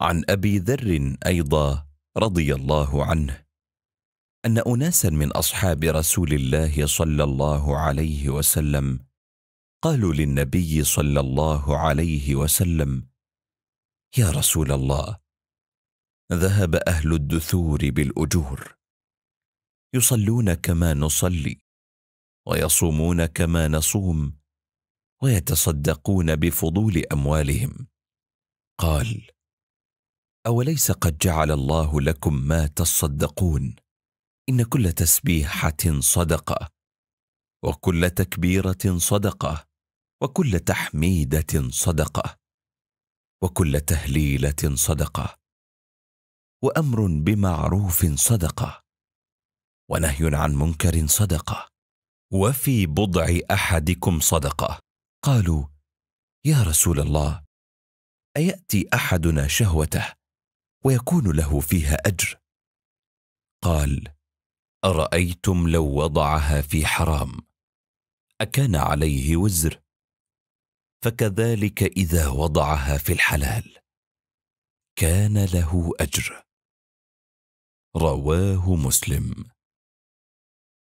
عن ابي ذر ايضا رضي الله عنه ان اناسا من اصحاب رسول الله صلى الله عليه وسلم قالوا للنبي صلى الله عليه وسلم يا رسول الله ذهب اهل الدثور بالاجور يصلون كما نصلي ويصومون كما نصوم ويتصدقون بفضول اموالهم قال اوليس قد جعل الله لكم ما تصدقون ان كل تسبيحه صدقه وكل تكبيره صدقه وكل تحميده صدقه وكل تهليله صدقه وامر بمعروف صدقه ونهي عن منكر صدقه وفي بضع احدكم صدقه قالوا يا رسول الله اياتي احدنا شهوته ويكون له فيها اجر قال ارايتم لو وضعها في حرام اكان عليه وزر فكذلك اذا وضعها في الحلال كان له اجر رواه مسلم